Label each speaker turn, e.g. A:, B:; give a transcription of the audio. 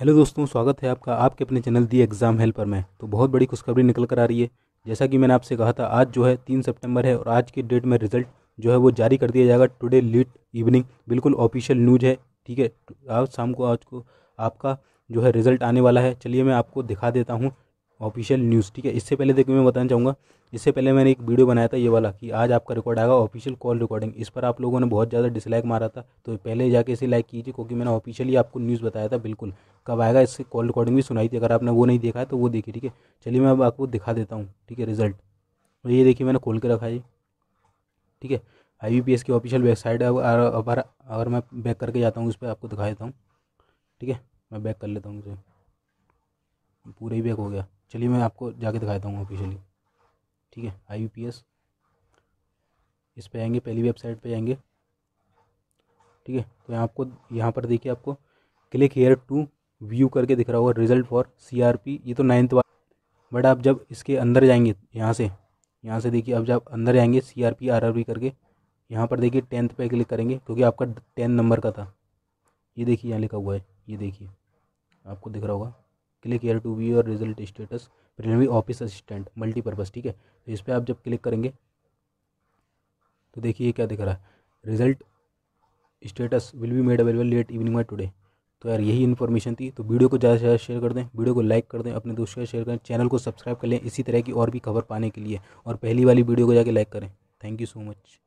A: hello दोस्तों स्वागत है आपका आपके अपने चैनल दी एग्ज़ाम हेल्पर में तो बहुत बड़ी खुशखबरी निकल कर आ रही है जैसा कि मैंने आपसे कहा था आज जो है तीन सितंबर है और आज की डेट में रिजल्ट जो है वो जारी कर दिया जाएगा टुडे लेट इवनिंग बिल्कुल ऑफिशियल न्यूज है ठीक है तो आज शाम को आज को आपका जो है रिजल्ट आने वाला है चलिए मैं आपको दिखा देता हूँ ऑफिशियल न्यूज़ ठीक है इससे पहले देखिए मैं बताना चाहूँगा इससे पहले मैंने एक वीडियो बनाया था ये वाला कि आज आपका रिकॉर्ड आएगा ऑफिशियल कॉल रिकॉर्डिंग इस पर आप लोगों ने बहुत ज़्यादा डिसलाइक मारा था तो पहले जाके इसे लाइक कीजिए क्योंकि मैंने ऑफिशियली आपको न्यूज़ बताया था बिल्कुल कब आएगा इससे कॉल रिकॉर्डिंग भी सुनाई थी अगर आपने वो नहीं देखा है तो वो देखिए ठीक है चलिए मैं अब आपको दिखा देता हूँ ठीक है रिजल्ट तो ये देखिए मैंने खोल के रखा है ठीक है आई की ऑफिशियल वेबसाइट है अब अगर मैं बैक करके जाता हूँ उस पर आपको दिखा देता हूँ ठीक है मैं बैक कर लेता हूँ उसे पूरा ही बैक हो गया चलिए मैं आपको जाके दिखाता हूँ ऑफिशियली ठीक है आई यू पी एस इस पर आएंगे पहली वेबसाइट पे आएंगे ठीक है तो यहाँ आपको यहाँ पर देखिए आपको क्लिक हेयर टू व्यू करके दिख रहा होगा result for C R P ये तो नाइन्थ वाला बट आप जब इसके अंदर जाएंगे यहाँ से यहाँ से देखिए अब जब अंदर जाएंगे C R P R R P करके यहाँ पर देखिए टेंथ पे क्लिक करेंगे क्योंकि आपका टेन नंबर का था ये देखिए यहाँ लिखा हुआ है ये देखिए आपको दिख रहा होगा क्लिक ईयर टू व्यू और result status preliminary office assistant multipurpose ठीक है तो इस पर आप जब क्लिक करेंगे तो देखिए क्या दिख रहा है result status will be made available late evening में टुडे तो यार यही इन्फॉर्मेशन थी तो वीडियो को ज़्यादा से ज़्यादा शेयर कर दें वीडियो को लाइक कर दें अपने दोस्तों के शेयर करें चैनल को सब्सक्राइब कर लें इसी तरह की और भी खबर पाने के लिए और पहली वाली वीडियो को जाके लाइक करें थैंक यू सो मच